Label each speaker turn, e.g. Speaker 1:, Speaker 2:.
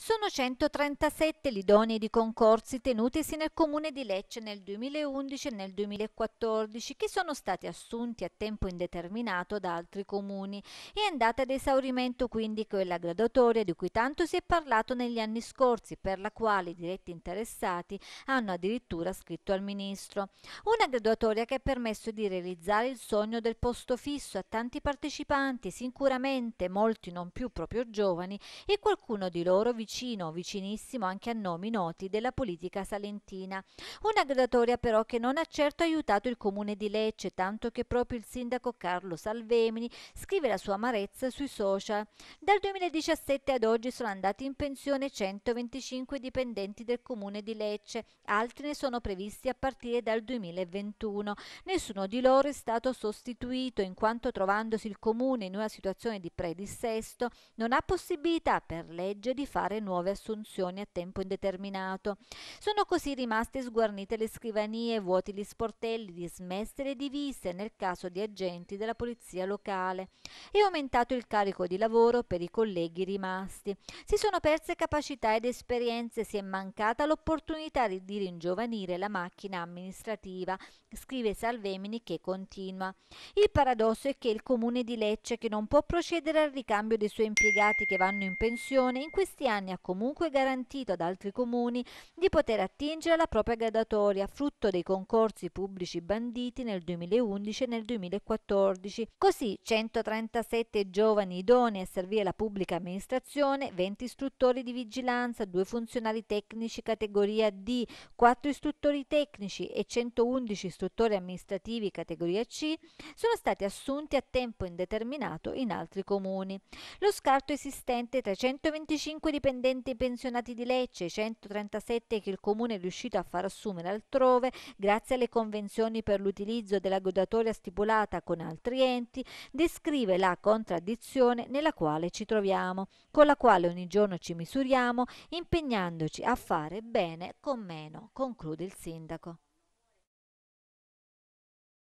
Speaker 1: Sono 137 gli idonei di concorsi tenutisi nel comune di Lecce nel 2011 e nel 2014 che sono stati assunti a tempo indeterminato da altri comuni e è andata ad esaurimento quindi quella graduatoria di cui tanto si è parlato negli anni scorsi per la quale i diretti interessati hanno addirittura scritto al ministro. Una graduatoria che ha permesso di realizzare il sogno del posto fisso a tanti partecipanti, sicuramente molti non più proprio giovani e qualcuno di loro vicino vicino, vicinissimo anche a nomi noti della politica salentina. Una gradatoria però che non ha certo aiutato il comune di Lecce, tanto che proprio il sindaco Carlo Salvemini scrive la sua amarezza sui social. Dal 2017 ad oggi sono andati in pensione 125 dipendenti del comune di Lecce, altri ne sono previsti a partire dal 2021. Nessuno di loro è stato sostituito in quanto trovandosi il comune in una situazione di predissesto non ha possibilità per legge di fare effettuare nuove assunzioni a tempo indeterminato. Sono così rimaste sguarnite le scrivanie, vuoti gli sportelli, dismesse le divise nel caso di agenti della polizia locale. È aumentato il carico di lavoro per i colleghi rimasti. Si sono perse capacità ed esperienze, si è mancata l'opportunità di ringiovanire la macchina amministrativa, scrive Salvemini che continua. Il paradosso è che il comune di Lecce, che non può procedere al ricambio dei suoi impiegati che vanno in pensione, in questi anni anni ha comunque garantito ad altri comuni di poter attingere alla propria graduatoria frutto dei concorsi pubblici banditi nel 2011 e nel 2014. Così 137 giovani idonei a servire la pubblica amministrazione, 20 istruttori di vigilanza, 2 funzionari tecnici categoria D, 4 istruttori tecnici e 111 istruttori amministrativi categoria C sono stati assunti a tempo indeterminato in altri comuni. Lo scarto esistente tra 125 dipendenti dipendenti pensionati di Lecce, 137 che il Comune è riuscito a far assumere altrove grazie alle convenzioni per l'utilizzo della godatoria stipulata con altri enti, descrive la contraddizione nella quale ci troviamo, con la quale ogni giorno ci misuriamo impegnandoci a fare bene con meno, conclude il sindaco.